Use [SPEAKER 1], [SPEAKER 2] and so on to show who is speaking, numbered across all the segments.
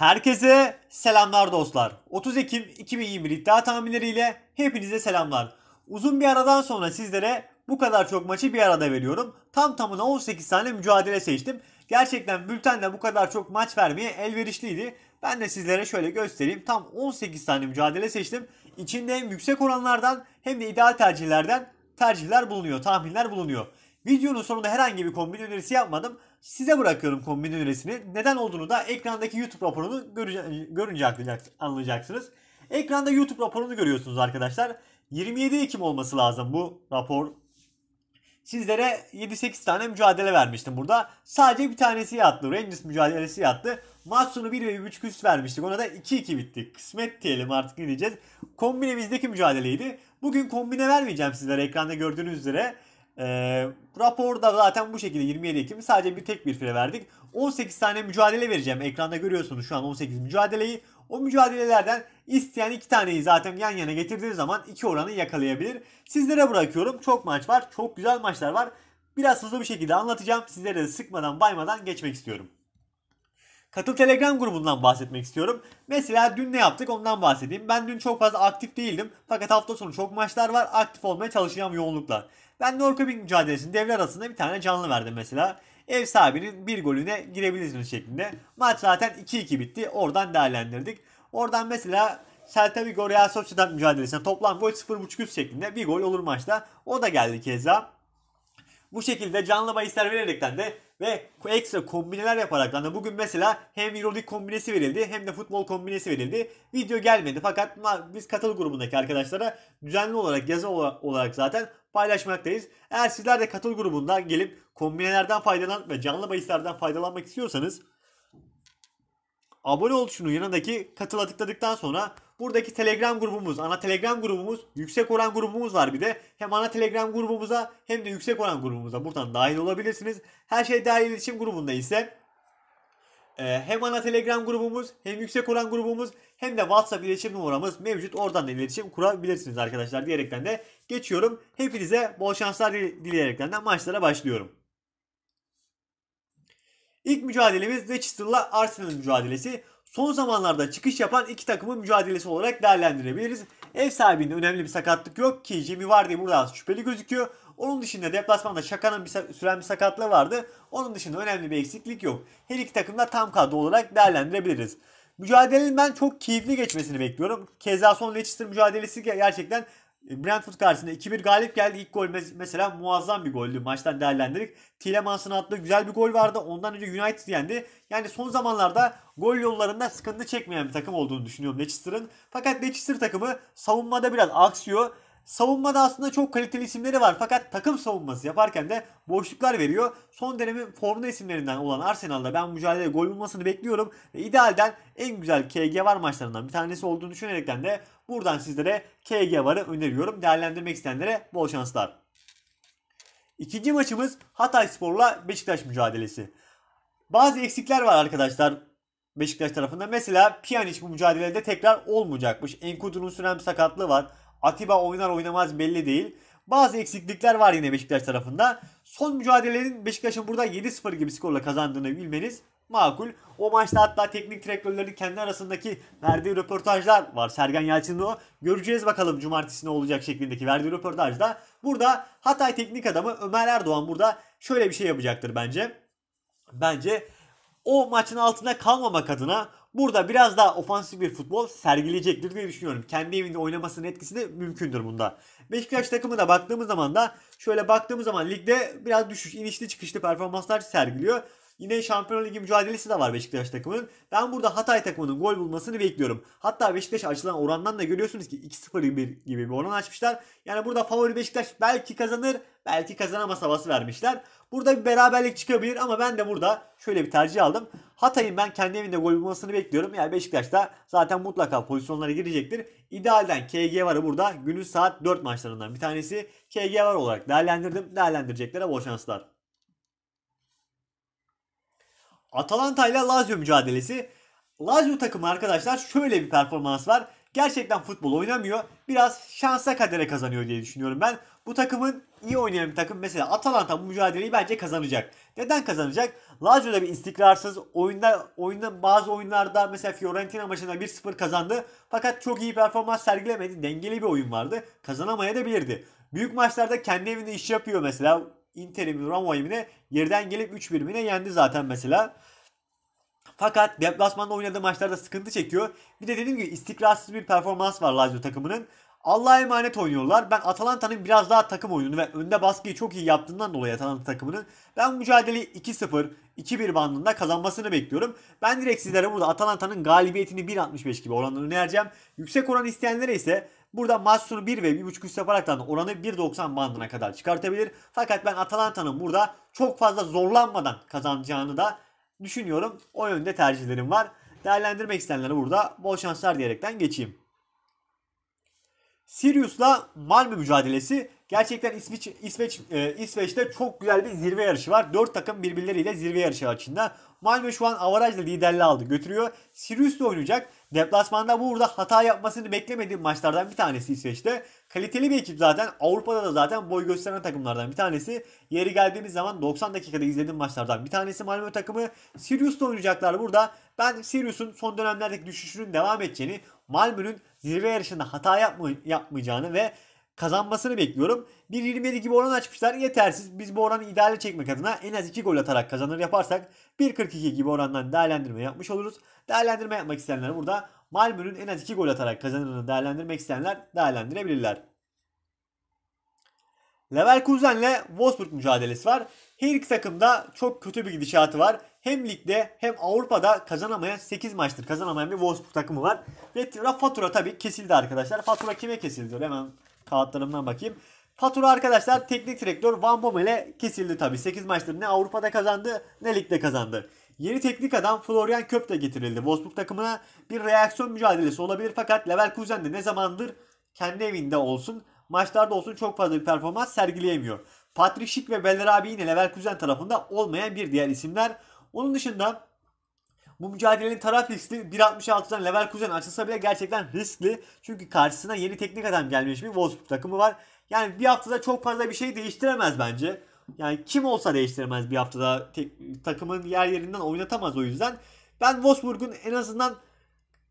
[SPEAKER 1] Herkese selamlar dostlar. 30 Ekim 2021 iddia tahminleriyle hepinize selamlar. Uzun bir aradan sonra sizlere bu kadar çok maçı bir arada veriyorum. Tam tamına 18 tane mücadele seçtim. Gerçekten bültenle bu kadar çok maç vermeye elverişliydi. Ben de sizlere şöyle göstereyim. Tam 18 tane mücadele seçtim. İçinde hem yüksek oranlardan hem de ideal tercihlerden tercihler bulunuyor, tahminler bulunuyor. Videonun sonunda herhangi bir kombin önerisi yapmadım size bırakıyorum kombin üresini. Neden olduğunu da ekrandaki YouTube raporunu görünce, anlayacaksınız. Ekranda YouTube raporunu görüyorsunuz arkadaşlar. 27 Ekim olması lazım bu rapor. Sizlere 7-8 tane mücadele vermiştim burada. Sadece bir tanesi yattı. Rangers mücadelesi yattı. Maç 1 ve 1.5 üst vermiştik. Ona da 2-2 bitti. Kısmet diyelim artık ne diyeceğiz. Kombinemizdeki mücadeleydi. Bugün kombine vermeyeceğim sizlere ekranda gördüğünüz üzere. E, ee, raporda zaten bu şekilde 27 Ekim sadece bir tek bir file verdik. 18 tane mücadele vereceğim. Ekranda görüyorsunuz şu an 18 mücadeleyi. O mücadelelerden isteyen iki taneyi zaten yan yana getirdiğiniz zaman iki oranı yakalayabilir. Sizlere bırakıyorum. Çok maç var. Çok güzel maçlar var. Biraz hızlı bir şekilde anlatacağım. Sizlere de sıkmadan baymadan geçmek istiyorum. Katıl Telegram grubundan bahsetmek istiyorum. Mesela dün ne yaptık ondan bahsedeyim. Ben dün çok fazla aktif değildim. Fakat hafta sonu çok maçlar var. Aktif olmaya çalışacağım yoğunlukla. Ben Norkoping mücadelesinin devre arasında bir tane canlı verdim mesela. Ev sahibinin bir golüne girebilirsiniz şeklinde. Maç zaten 2-2 bitti. Oradan değerlendirdik. Oradan mesela Celta Vigo Real Sociedad mücadelesine toplam gol 0.5 şeklinde bir gol olur maçta. O da geldi keza. Bu şekilde canlı bahisler vererekten de ve ekstra kombineler yaparak da bugün mesela hem Euroleague kombinesi verildi hem de futbol kombinesi verildi. Video gelmedi fakat biz katıl grubundaki arkadaşlara düzenli olarak yazı olarak zaten paylaşmaktayız. Eğer sizler de katıl grubundan gelip kombinelerden faydalan ve canlı bahislerden faydalanmak istiyorsanız abone ol şunun yanındaki katıla tıkladıktan sonra Buradaki Telegram grubumuz, ana Telegram grubumuz, yüksek oran grubumuz var bir de. Hem ana Telegram grubumuza hem de yüksek oran grubumuza buradan dahil olabilirsiniz. Her şey dahil iletişim grubunda ise e, hem ana Telegram grubumuz hem yüksek oran grubumuz hem de WhatsApp iletişim numaramız mevcut. Oradan da iletişim kurabilirsiniz arkadaşlar diyerekten de geçiyorum. Hepinize bol şanslar dileyerekten de maçlara başlıyorum. İlk mücadelemiz Leicester'la Arsenal mücadelesi son zamanlarda çıkış yapan iki takımın mücadelesi olarak değerlendirebiliriz. Ev sahibinde önemli bir sakatlık yok ki Jimmy Vardy burada şüpheli gözüküyor. Onun dışında deplasmanda Şaka'nın bir süren bir sakatlığı vardı. Onun dışında önemli bir eksiklik yok. Her iki takım da tam kadro olarak değerlendirebiliriz. Mücadelenin ben çok keyifli geçmesini bekliyorum. Keza son Leicester mücadelesi gerçekten e, Brentford karşısında 2-1 galip geldi. İlk gol mesela muazzam bir goldü. Maçtan değerlendirdik. Tielemans'ın attığı güzel bir gol vardı. Ondan önce United yendi. Yani son zamanlarda gol yollarında sıkıntı çekmeyen bir takım olduğunu düşünüyorum Leicester'ın. Fakat Leicester takımı savunmada biraz aksıyor. Savunmada aslında çok kaliteli isimleri var fakat takım savunması yaparken de boşluklar veriyor. Son dönemin formda isimlerinden olan Arsenal'da ben mücadele gol bulmasını bekliyorum. Ve idealden en güzel KG var maçlarından bir tanesi olduğunu düşünerekten de buradan sizlere KG varı öneriyorum. Değerlendirmek isteyenlere bol şanslar. İkinci maçımız Hatay Spor'la Beşiktaş mücadelesi. Bazı eksikler var arkadaşlar Beşiktaş tarafında. Mesela Pjanic bu mücadelede tekrar olmayacakmış. Enkudu'nun süren sakatlığı var. Atiba oynar oynamaz belli değil. Bazı eksiklikler var yine Beşiktaş tarafında. Son mücadelenin Beşiktaş'ın burada 7-0 gibi skorla kazandığını bilmeniz makul. O maçta hatta teknik direktörlerin kendi arasındaki verdiği röportajlar var. Sergen Yalçın'ın o. Göreceğiz bakalım cumartesi ne olacak şeklindeki verdiği röportajda. Burada Hatay teknik adamı Ömer Erdoğan burada şöyle bir şey yapacaktır bence. Bence o maçın altında kalmamak adına burada biraz daha ofansif bir futbol sergileyecektir diye düşünüyorum. Kendi evinde oynamasının etkisi de mümkündür bunda. Beşiktaş takımına baktığımız zaman da şöyle baktığımız zaman ligde biraz düşüş, inişli çıkışlı performanslar sergiliyor. Yine Şampiyonlar Ligi mücadelesi de var Beşiktaş takımının. Ben burada Hatay takımının gol bulmasını bekliyorum. Hatta Beşiktaş açılan orandan da görüyorsunuz ki 2-0 gibi, bir oran açmışlar. Yani burada favori Beşiktaş belki kazanır, belki kazanamaz havası vermişler. Burada bir beraberlik çıkabilir ama ben de burada şöyle bir tercih aldım. Hatay'ın ben kendi evinde gol bulmasını bekliyorum. Yani Beşiktaş da zaten mutlaka pozisyonlara girecektir. İdealden KG varı burada günün saat 4 maçlarından bir tanesi. KG var olarak değerlendirdim. Değerlendireceklere bol şanslar. Atalanta ile Lazio mücadelesi. Lazio takımı arkadaşlar şöyle bir performans var. Gerçekten futbol oynamıyor biraz şansa kadere kazanıyor diye düşünüyorum ben. Bu takımın iyi oynayan bir takım mesela Atalanta bu mücadeleyi bence kazanacak. Neden kazanacak? Lazio'da bir istikrarsız oyunda oyunda bazı oyunlarda mesela Fiorentina maçında 1-0 kazandı. Fakat çok iyi performans sergilemedi. Dengeli bir oyun vardı. Kazanamayabilirdi. Büyük maçlarda kendi evinde iş yapıyor mesela. Inter'in Roma evine yerden gelip 3 birimine yendi zaten mesela. Fakat deplasmanda oynadığı maçlarda sıkıntı çekiyor. Bir de dediğim gibi istikrarsız bir performans var Lazio takımının. Allah'a emanet oynuyorlar. Ben Atalanta'nın biraz daha takım oyununu ve önde baskıyı çok iyi yaptığından dolayı Atalanta takımının ben bu mücadeleyi 2-0, 2-1 bandında kazanmasını bekliyorum. Ben direkt sizlere burada Atalanta'nın galibiyetini 1.65 gibi oranla önereceğim. Yüksek oran isteyenlere ise burada maç sonu 1 ve 1.5 üst yaparaktan oranı 1.90 bandına kadar çıkartabilir. Fakat ben Atalanta'nın burada çok fazla zorlanmadan kazanacağını da düşünüyorum. O yönde tercihlerim var. Değerlendirmek isteyenlere burada bol şanslar diyerekten geçeyim. Sirius'la Malmö mücadelesi gerçekten İsveç, İsveç, e, İsveç'te çok güzel bir zirve yarışı var. 4 takım birbirleriyle zirve yarışı açında. Malmö şu an avarajla liderliği aldı götürüyor. Sirius de oynayacak. Deplasmanda burada hata yapmasını beklemediğim maçlardan bir tanesi İsveç'te. Kaliteli bir ekip zaten. Avrupa'da da zaten boy gösteren takımlardan bir tanesi. Yeri geldiğimiz zaman 90 dakikada izlediğim maçlardan bir tanesi Malmö takımı. Sirius'la oynayacaklar burada. Ben Sirius'un son dönemlerdeki düşüşünün devam edeceğini, Malmö'nün zirve yarışında hata yapma, yapmayacağını ve kazanmasını bekliyorum. 1.27 gibi oran açmışlar. Yetersiz. Biz bu oranı ideale çekmek adına en az 2 gol atarak kazanır yaparsak 1.42 gibi orandan değerlendirme yapmış oluruz. Değerlendirme yapmak isteyenler burada Malmö'nün en az 2 gol atarak kazanırını değerlendirmek isteyenler değerlendirebilirler. Leverkusen'le Wolfsburg mücadelesi var. Her iki takımda çok kötü bir gidişatı var. Hem ligde hem Avrupa'da kazanamayan 8 maçtır kazanamayan bir Wolfsburg takımı var. Ve fatura tabii kesildi arkadaşlar. Fatura kime kesildi? Hemen kağıtlarımdan bakayım. Fatura arkadaşlar teknik direktör Van Bommel'e kesildi tabi. 8 maçtır ne Avrupa'da kazandı ne ligde kazandı. Yeni teknik adam Florian Köp de getirildi. Wolfsburg takımına bir reaksiyon mücadelesi olabilir fakat Leverkusen de ne zamandır kendi evinde olsun maçlarda olsun çok fazla bir performans sergileyemiyor. Patrick Schick ve Beller abi yine Leverkusen tarafında olmayan bir diğer isimler. Onun dışında bu mücadelenin taraf riskli 1.66'dan Leverkusen açılsa bile gerçekten riskli. Çünkü karşısına yeni teknik adam gelmiş bir Wolfsburg takımı var. Yani bir haftada çok fazla bir şey değiştiremez bence. Yani kim olsa değiştiremez bir haftada tek, takımın yer yerinden oynatamaz o yüzden. Ben Wolfsburg'un en azından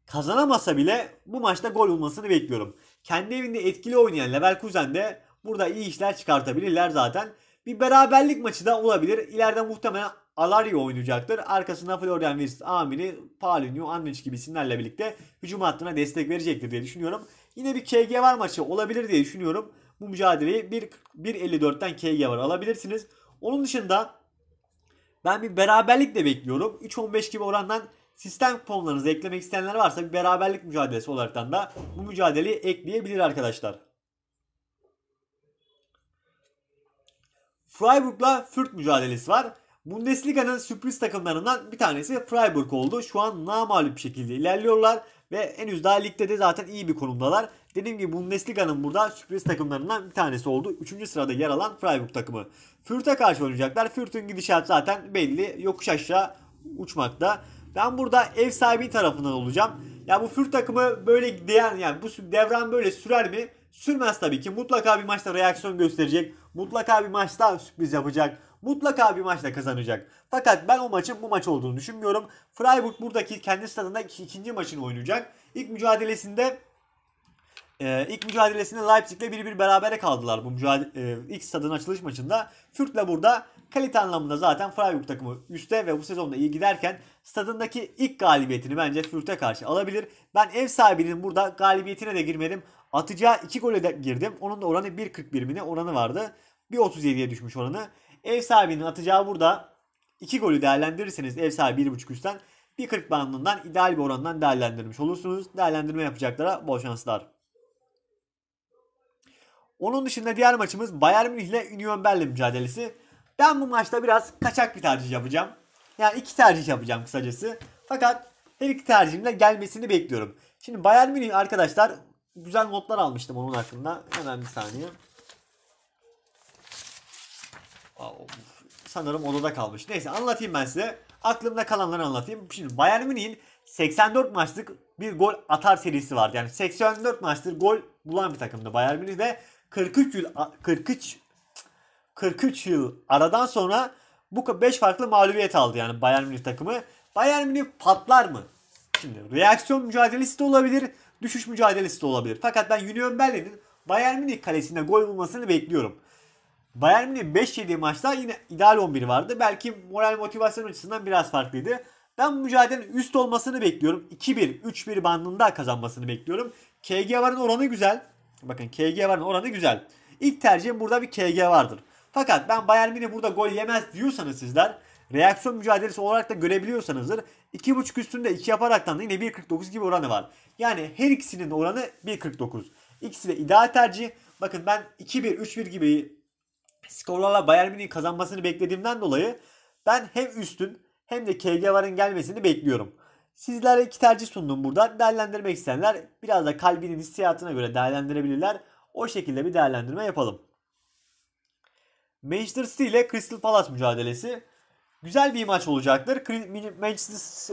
[SPEAKER 1] kazanamasa bile bu maçta gol bulmasını bekliyorum. Kendi evinde etkili oynayan Leverkusen de burada iyi işler çıkartabilirler zaten. Bir beraberlik maçı da olabilir. İleride muhtemelen Alaryo oynayacaktır. Arkasında Florian Wirtz amiri Paulinho, Andrić gibi isimlerle birlikte hücum hattına destek verecektir diye düşünüyorum. Yine bir KG var maçı olabilir diye düşünüyorum. Bu mücadeleyi 1.54'ten KG var alabilirsiniz. Onun dışında ben bir beraberlik de bekliyorum. 3.15 gibi orandan sistem puanlarınızı eklemek isteyenler varsa bir beraberlik mücadelesi olaraktan da bu mücadeleyi ekleyebilir arkadaşlar. Freiburg'la Fürth mücadelesi var. Bundesliga'nın sürpriz takımlarından bir tanesi Freiburg oldu. Şu an namalup bir şekilde ilerliyorlar ve henüz daha ligde de zaten iyi bir konumdalar. Dediğim gibi Bundesliga'nın burada sürpriz takımlarından bir tanesi oldu. Üçüncü sırada yer alan Freiburg takımı. Fürth'e karşı oynayacaklar. Fürth'ün gidişat zaten belli. Yokuş aşağı uçmakta. Ben burada ev sahibi tarafından olacağım. Ya bu Fürt takımı böyle diyen yani bu devran böyle sürer mi? Sürmez tabii ki. Mutlaka bir maçta reaksiyon gösterecek. Mutlaka bir maçta sürpriz yapacak mutlaka bir maçla kazanacak. Fakat ben o maçın bu maç olduğunu düşünmüyorum. Freiburg buradaki kendi stadında ikinci maçını oynayacak. İlk mücadelesinde ee, ilk mücadelesinde Leipzig'le bir bir berabere kaldılar bu mücadele, e, ilk stadın açılış maçında. Fürt'le burada kalite anlamında zaten Freiburg takımı üstte ve bu sezonda iyi giderken stadındaki ilk galibiyetini bence Fürt'e karşı alabilir. Ben ev sahibinin burada galibiyetine de girmedim. Atacağı 2 gole de girdim. Onun da oranı 1.41 mi ne oranı vardı. 1.37'ye düşmüş oranı. Ev sahibinin atacağı burada iki golü değerlendirirseniz ev sahibi 1.5 üstten 1.40 bandından ideal bir orandan değerlendirmiş olursunuz. Değerlendirme yapacaklara bol şanslar. Onun dışında diğer maçımız Bayern Münih ile Union Berlin mücadelesi. Ben bu maçta biraz kaçak bir tercih yapacağım. Yani iki tercih yapacağım kısacası. Fakat her iki tercihimle gelmesini bekliyorum. Şimdi Bayern Münih arkadaşlar güzel notlar almıştım onun hakkında. Hemen bir saniye sanırım odada kalmış. Neyse anlatayım ben size. Aklımda kalanları anlatayım. Şimdi Bayern Münih'in 84 maçlık bir gol atar serisi vardı. Yani 84 maçtır gol bulan bir takımdı Bayern Münih ve 43 yıl 43 43 yıl aradan sonra bu 5 farklı mağlubiyet aldı yani Bayern Münih takımı. Bayern Münih patlar mı? Şimdi reaksiyon mücadelesi de olabilir, düşüş mücadelesi de olabilir. Fakat ben Union Berlin'in Bayern Münih kalesinde gol bulmasını bekliyorum. Bayern Münih 5-7 maçta yine ideal 11 vardı. Belki moral motivasyon açısından biraz farklıydı. Ben mücadelenin üst olmasını bekliyorum. 2-1, 3-1 bandında kazanmasını bekliyorum. KG varın oranı güzel. Bakın KG varın oranı güzel. İlk tercihim burada bir KG vardır. Fakat ben Bayern Münih burada gol yemez diyorsanız sizler reaksiyon mücadelesi olarak da görebiliyorsanızdır. 2.5 üstünde 2 yaparaktan da yine 1.49 gibi oranı var. Yani her ikisinin oranı 1.49. İkisi de ideal tercih. Bakın ben 2-1, 3-1 gibi skorlarla Bayern Münih'in kazanmasını beklediğimden dolayı ben hem üstün hem de KG varın gelmesini bekliyorum. Sizlere iki tercih sundum burada. Değerlendirmek isteyenler biraz da kalbinin hissiyatına göre değerlendirebilirler. O şekilde bir değerlendirme yapalım. Manchester City ile Crystal Palace mücadelesi. Güzel bir maç olacaktır.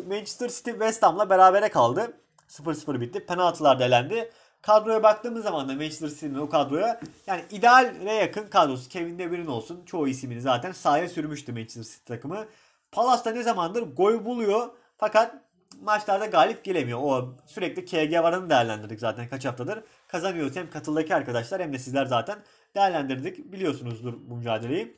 [SPEAKER 1] Manchester City West Ham'la berabere kaldı. 0-0 bitti. Penaltılar delendi kadroya baktığımız zaman da Manchester City'nin o kadroya yani idealle yakın kadrosu Kevin De Bruyne olsun. Çoğu ismini zaten sahaya sürmüştü Manchester City takımı. Palace da ne zamandır gol buluyor fakat maçlarda galip gelemiyor. O sürekli KG varını değerlendirdik zaten kaç haftadır. Kazanıyoruz hem katıldaki arkadaşlar hem de sizler zaten değerlendirdik. Biliyorsunuzdur bu mücadeleyi.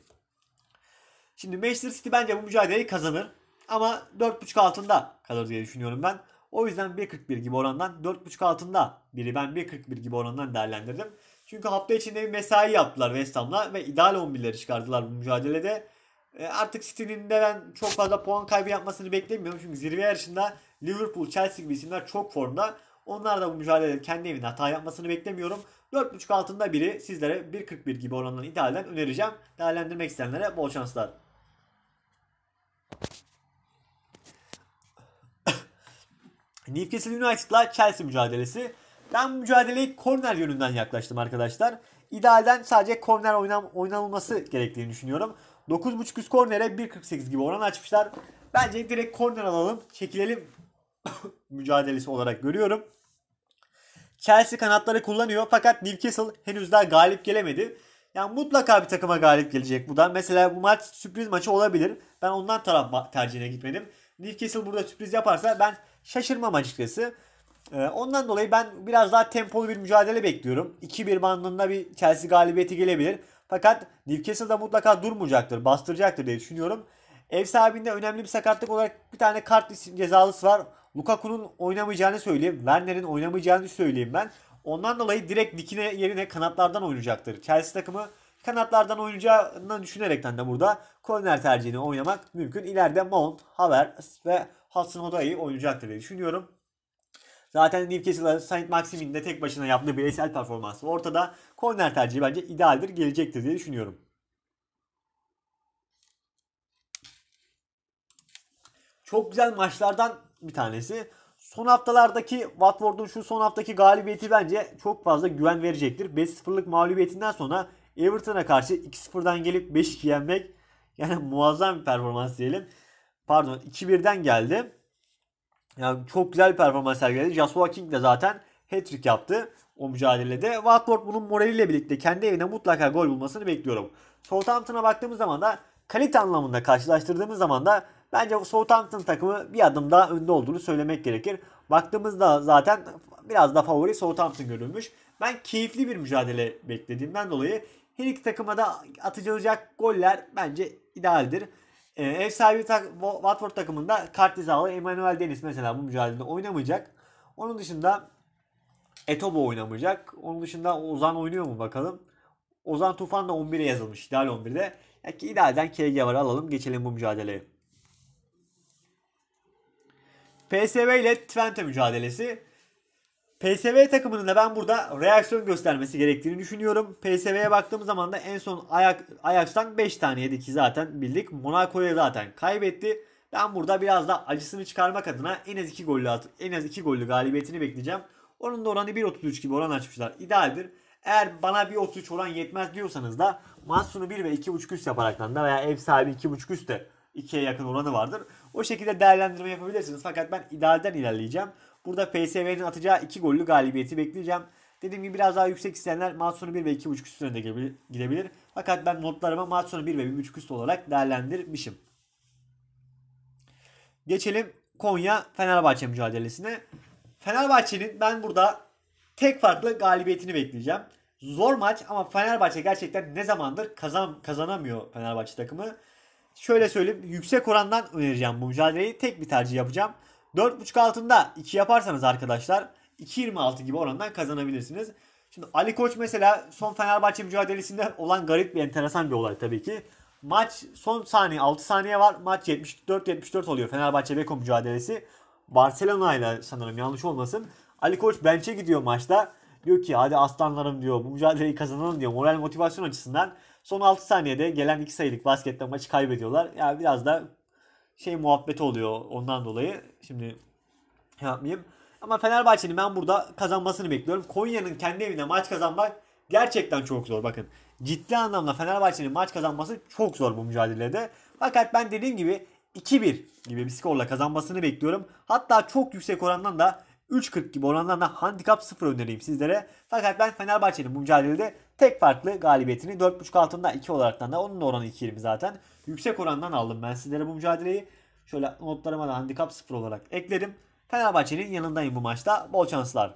[SPEAKER 1] Şimdi Manchester City bence bu mücadeleyi kazanır. Ama 4.5 altında kalır diye düşünüyorum ben. O yüzden 1.41 gibi orandan 4.5 altında biri ben 1.41 gibi orandan değerlendirdim. Çünkü hafta içinde bir mesai yaptılar West Ham'la ve ideal 11'leri çıkardılar bu mücadelede. E artık City'nin de ben çok fazla puan kaybı yapmasını beklemiyorum. Çünkü zirve yarışında Liverpool, Chelsea gibi isimler çok formda. Onlar da bu mücadelede kendi evinde hata yapmasını beklemiyorum. 4.5 altında biri sizlere 1.41 gibi oranından idealden önereceğim. Değerlendirmek isteyenlere bol şanslar. Newcastle United'la Chelsea mücadelesi. Ben bu mücadeleyi korner yönünden yaklaştım arkadaşlar. İdealden sadece korner oynan, oynanılması gerektiğini düşünüyorum. 9.5 üst kornere 1.48 gibi oran açmışlar. Bence direkt korner alalım, çekilelim mücadelesi olarak görüyorum. Chelsea kanatları kullanıyor fakat Newcastle henüz daha galip gelemedi. Yani mutlaka bir takıma galip gelecek bu da. Mesela bu maç sürpriz maçı olabilir. Ben ondan taraf tercihine gitmedim. Newcastle burada sürpriz yaparsa ben şaşırmam açıkçası. Ee, ondan dolayı ben biraz daha tempolu bir mücadele bekliyorum. 2-1 bandında bir Chelsea galibiyeti gelebilir. Fakat Newcastle'da mutlaka durmayacaktır, bastıracaktır diye düşünüyorum. Ev sahibinde önemli bir sakatlık olarak bir tane kart cezalısı var. Lukaku'nun oynamayacağını söyleyeyim. Werner'in oynamayacağını söyleyeyim ben. Ondan dolayı direkt dikine yerine kanatlardan oynayacaktır. Chelsea takımı kanatlardan oynayacağını düşünerekten de burada korner tercihini oynamak mümkün. İleride Mount, Havertz ve Hudson Odoi oynayacaktır diye düşünüyorum. Zaten Newcastle'a Saint Maximin de tek başına yaptığı bireysel performansı ortada. Korner tercihi bence idealdir, gelecektir diye düşünüyorum. Çok güzel maçlardan bir tanesi. Son haftalardaki Watford'un şu son haftaki galibiyeti bence çok fazla güven verecektir. 5-0'lık mağlubiyetinden sonra Everton'a karşı 2-0'dan gelip 5-2 yenmek yani muazzam bir performans diyelim pardon 2-1'den geldi. Yani çok güzel bir performans sergiledi. Joshua King de zaten hat-trick yaptı o mücadelede. Watford bunun moraliyle birlikte kendi evine mutlaka gol bulmasını bekliyorum. Southampton'a baktığımız zaman da kalite anlamında karşılaştırdığımız zaman da bence Southampton takımı bir adım daha önde olduğunu söylemek gerekir. Baktığımızda zaten biraz da favori Southampton görülmüş. Ben keyifli bir mücadele beklediğimden dolayı her iki takıma da atılacak goller bence idealdir. E, ev sahibi tak Watford takımında Kartizalı Emmanuel Deniz mesela bu mücadelede oynamayacak. Onun dışında Etobo oynamayacak. Onun dışında Ozan oynuyor mu bakalım. Ozan Tufan da 11'e yazılmış. İdeal 11'de. Yani idealden KG var alalım geçelim bu mücadeleye. PSV ile Twente mücadelesi. PSV takımının da ben burada reaksiyon göstermesi gerektiğini düşünüyorum. PSV'ye baktığım zaman da en son Ayak, Ajax'tan 5 tane yedi ki zaten bildik. Monaco'ya zaten kaybetti. Ben burada biraz da acısını çıkarmak adına en az 2 gollü at en az 2 gollü galibiyetini bekleyeceğim. Onun da oranı 1.33 gibi oran açmışlar. İdealdir. Eğer bana 1.33 oran yetmez diyorsanız da Mansun'u 1 ve 2.5 üst yaparaktan da veya ev sahibi 2.5 üst de 2'ye yakın oranı vardır. O şekilde değerlendirme yapabilirsiniz. Fakat ben idealden ilerleyeceğim. Burada PSV'nin atacağı 2 gollü galibiyeti bekleyeceğim. Dediğim gibi biraz daha yüksek isteyenler maç sonu 1 ve 2.5 üstüne de gidebilir. Fakat ben notlarıma maç sonu 1 ve 1.5 üstü olarak değerlendirmişim. Geçelim Konya Fenerbahçe mücadelesine. Fenerbahçe'nin ben burada tek farklı galibiyetini bekleyeceğim. Zor maç ama Fenerbahçe gerçekten ne zamandır kazan kazanamıyor Fenerbahçe takımı. Şöyle söyleyeyim yüksek orandan önereceğim bu mücadeleyi. Tek bir tercih yapacağım. 4.5 altında 2 yaparsanız arkadaşlar 2.26 gibi orandan kazanabilirsiniz. Şimdi Ali Koç mesela son Fenerbahçe mücadelesinde olan garip bir enteresan bir olay tabii ki. Maç son saniye 6 saniye var. Maç 74-74 oluyor Fenerbahçe Beko mücadelesi. Barcelona ile sanırım yanlış olmasın. Ali Koç bench'e gidiyor maçta. Diyor ki hadi aslanlarım diyor bu mücadeleyi kazanalım diyor. Moral motivasyon açısından son 6 saniyede gelen 2 sayılık basketten maçı kaybediyorlar. Ya yani biraz da şey muhabbet oluyor ondan dolayı. Şimdi yapmayayım. Ama Fenerbahçe'nin ben burada kazanmasını bekliyorum. Konya'nın kendi evinde maç kazanmak gerçekten çok zor. Bakın ciddi anlamda Fenerbahçe'nin maç kazanması çok zor bu mücadelede. Fakat ben dediğim gibi 2-1 gibi bir skorla kazanmasını bekliyorum. Hatta çok yüksek orandan da 3.40 gibi oranlarla handikap 0 önereyim sizlere. Fakat ben Fenerbahçe'nin bu mücadelede tek farklı galibiyetini 4.5 altında 2 olarak da onun oranı 2.20 zaten. Yüksek orandan aldım ben sizlere bu mücadeleyi. Şöyle notlarıma da handikap 0 olarak eklerim. Fenerbahçe'nin yanındayım bu maçta. Bol şanslar.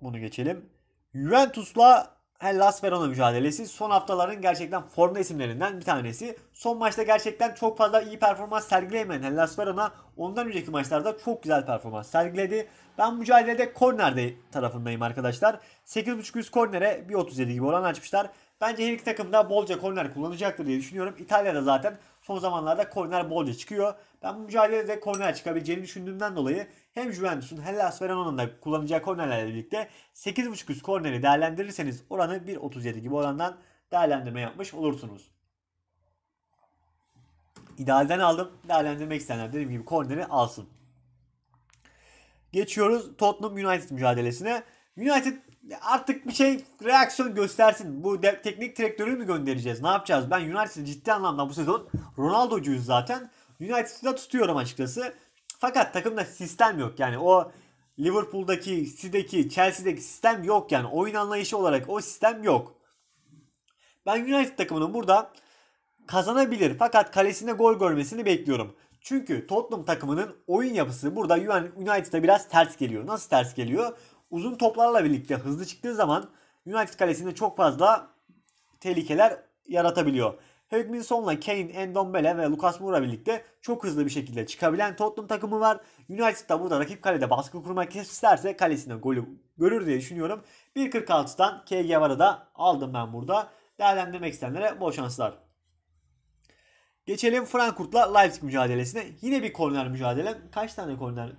[SPEAKER 1] Bunu geçelim. Juventus'la Hellas Verona mücadelesi son haftaların gerçekten formda isimlerinden bir tanesi. Son maçta gerçekten çok fazla iyi performans sergileyemeyen Hellas Verona ondan önceki maçlarda çok güzel performans sergiledi. Ben mücadelede kornerde tarafındayım arkadaşlar. 8.500 kornere 1.37 gibi oran açmışlar. Bence her iki takım da bolca korner kullanacaktır diye düşünüyorum. İtalya'da zaten Son zamanlarda korner bolca çıkıyor. Ben bu mücadelede de korner çıkabileceğini düşündüğümden dolayı hem Juventus'un Hellas Verona'nın da kullanacağı kornerlerle birlikte 8.5 üst korneri değerlendirirseniz oranı 1.37 gibi orandan değerlendirme yapmış olursunuz. İdealden aldım. Değerlendirmek isteyenler dediğim gibi korneri alsın. Geçiyoruz Tottenham United mücadelesine. United artık bir şey reaksiyon göstersin. Bu de, teknik direktörü mü göndereceğiz? Ne yapacağız? Ben United'ı ciddi anlamda bu sezon Ronaldo'cuyuz zaten. United'ı tutuyorum açıkçası. Fakat takımda sistem yok. Yani o Liverpool'daki, City'deki, Chelsea'deki sistem yok yani. Oyun anlayışı olarak o sistem yok. Ben United takımının burada kazanabilir fakat kalesinde gol görmesini bekliyorum. Çünkü Tottenham takımının oyun yapısı burada United'a biraz ters geliyor. Nasıl ters geliyor? Uzun toplarla birlikte hızlı çıktığı zaman United kalesinde çok fazla tehlikeler yaratabiliyor. Hugminson'la Kane, Endombele ve Lucas Moura birlikte çok hızlı bir şekilde çıkabilen Tottenham takımı var. United da burada rakip kalede baskı kurmak isterse kalesine golü görür diye düşünüyorum. 1.46'dan KG Var'a da aldım ben burada. Değerlendirmek isteyenlere bol şanslar. Geçelim Frankfurt'la Leipzig mücadelesine. Yine bir korner mücadele. Kaç tane korner?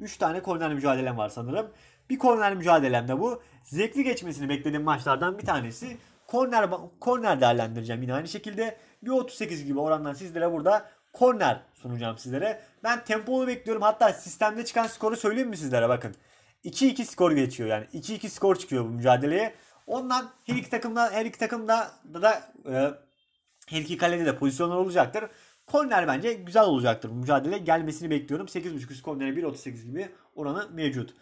[SPEAKER 1] 3 tane korner mücadelem var sanırım. Bir korner mücadelemde bu. Zevkli geçmesini beklediğim maçlardan bir tanesi. Korner, korner değerlendireceğim yine aynı şekilde. Bir 38 gibi orandan sizlere burada korner sunacağım sizlere. Ben tempolu bekliyorum. Hatta sistemde çıkan skoru söyleyeyim mi sizlere bakın. 2-2 skor geçiyor yani. 2-2 skor çıkıyor bu mücadeleye. Ondan her iki takımda her iki takımda da, da e, her iki kalede de pozisyonlar olacaktır. Korner bence güzel olacaktır. Bu mücadele gelmesini bekliyorum. 8.5 üst kornere 1.38 gibi oranı mevcut.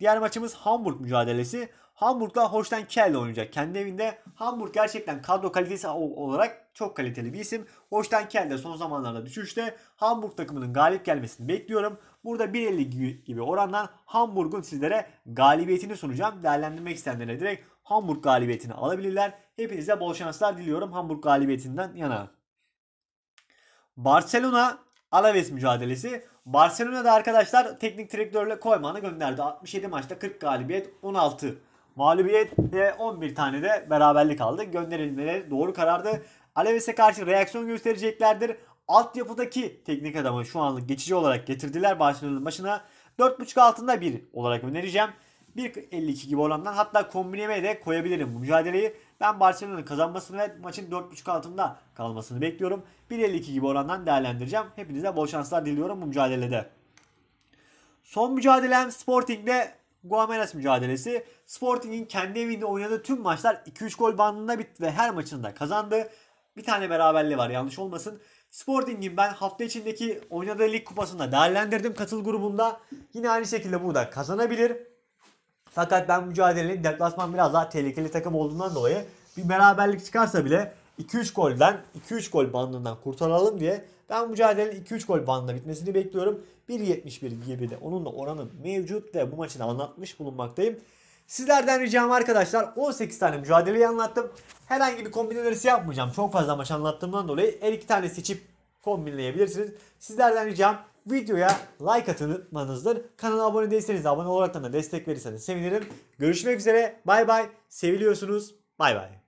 [SPEAKER 1] Diğer maçımız Hamburg mücadelesi. Hamburg'la Holstein Kiel'le oynayacak kendi evinde. Hamburg gerçekten kadro kalitesi olarak çok kaliteli bir isim. Holstein Kiel de son zamanlarda düşüşte. Hamburg takımının galip gelmesini bekliyorum. Burada 1.50 gibi orandan Hamburg'un sizlere galibiyetini sunacağım. Değerlendirmek isteyenlere direkt Hamburg galibiyetini alabilirler. Hepinize bol şanslar diliyorum Hamburg galibiyetinden yana. Barcelona Alaves mücadelesi. Barcelona'da arkadaşlar teknik direktörle Koeman'ı gönderdi. 67 maçta 40 galibiyet, 16 mağlubiyet ve 11 tane de beraberlik aldı. Gönderilmeleri doğru karardı. Alaves'e karşı reaksiyon göstereceklerdir. Altyapıdaki teknik adamı şu anlık geçici olarak getirdiler Barcelona'nın başına. 4.5 altında 1 olarak önereceğim. 1.52 gibi olandan hatta kombineme de koyabilirim bu mücadeleyi. Ben Barcelona'nın kazanmasını ve maçın 4.5 altında kalmasını bekliyorum. 1.52 gibi orandan değerlendireceğim. Hepinize bol şanslar diliyorum bu mücadelede. Son mücadelem Sporting'de Guamelas mücadelesi. Sporting'in kendi evinde oynadığı tüm maçlar 2-3 gol bandında bitti ve her maçında kazandı. Bir tane beraberliği var yanlış olmasın. Sporting'in ben hafta içindeki oynadığı lig kupasında değerlendirdim katıl grubunda. Yine aynı şekilde burada kazanabilir. Fakat ben mücadelenin deplasman biraz daha tehlikeli takım olduğundan dolayı bir beraberlik çıkarsa bile 2-3 golden 2-3 gol bandından kurtaralım diye ben mücadelenin 2-3 gol bandında bitmesini bekliyorum. 1.71 gibi de onunla oranı mevcut ve bu maçını anlatmış bulunmaktayım. Sizlerden ricam arkadaşlar 18 tane mücadeleyi anlattım. Herhangi bir kombin yapmayacağım. Çok fazla maç anlattığımdan dolayı her iki tane seçip kombinleyebilirsiniz. Sizlerden ricam videoya like atmanızdır. Kanala abone değilseniz de abone olarak da destek verirseniz sevinirim. Görüşmek üzere. Bay bay. Seviliyorsunuz. Bay bay.